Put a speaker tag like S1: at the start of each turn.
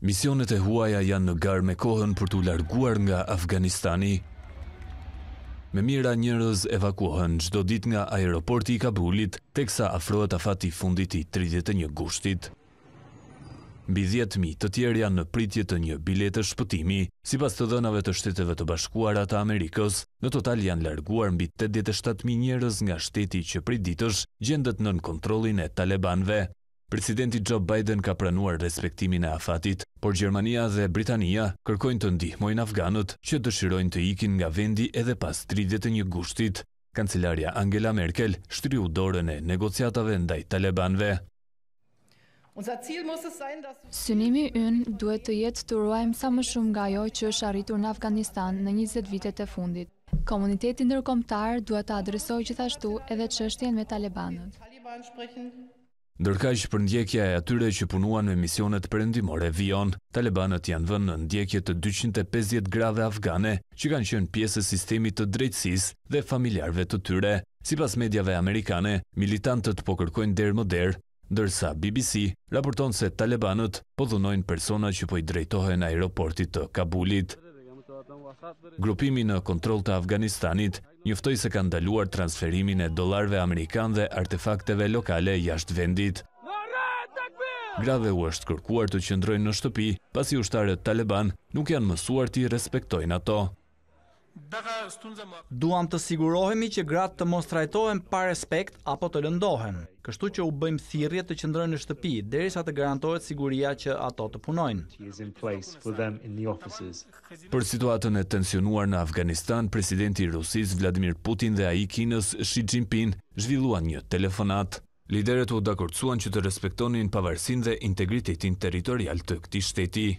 S1: Misionet e huaja janë në garë me kohën për t'u larguar nga Afganistani. Me mira njërëz evakuohen gjdo dit nga aeroporti i Kabulit, teksa afrohet afati fundit i 31 gushtit. Bi 10.000 të tjerë janë në pritje të një të shpëtimi, si pas të dënave të shteteve të bashkuarat të Amerikës, në total janë larguar mbi 87.000 njërëz nga shteti që prit ditësh gjendet nën kontrolin e Talebanve. Presidenti Joe Biden ka pranuar respektimin e afatit, por Gjermania dhe Britania kërkojnë të ndihmojnë Afganët që dëshirojnë të ikin nga vendi edhe pas 31 gushtit. Kancelaria Angela Merkel shtriu dorën e negociatave ndaj talebanve. Synimi ynë duhet të jetë të ruajmë sa më shumë nga joj që është arritur në Afganistan në 20 vitet e fundit. Komunitetin nërkomtar duhet të adresoj gjithashtu edhe qështjen me talebanët. Ndërkaq për ndjekja e atyre që punuan me misionet endimore Vion, talibanët janë vënë në ndjekje të 250 grave afgane që kanë qënë pjesë sistemi të drejtsis dhe familjarve të tyre. Si pas medjave amerikane, militantët po kërkojnë derë më derë, ndërsa BBC raporton se talibanët po dhunojnë persona që po i drejtohen aeroportit të Kabulit. Grupimi në kontrol të Afganistanit njëftoj se kanë daluar transferimin e dolarve amerikan dhe artefakteve lokale jashtë vendit. Grave u është kërkuar të qëndrojnë në shtëpi, pasi ushtarët Taliban nuk janë mësuar të i respektojnë ato. Duam të sigurohemi që gratë të mos trajtohen pa respekt apo të lëndohen. Kështu që u bëjmë thirrje të qëndrojnë në shtëpi derisa të garantohet siguria që ato të punojnë. Për situatën e tensionuar në Afganistan, presidenti i Rusisë Vladimir Putin dhe ai i Kinës Xi Jinping zhvilluan një telefonat. Liderët u dakordsuan që të respektonin pavarësinë dhe integritetin territorial të këtij shteti.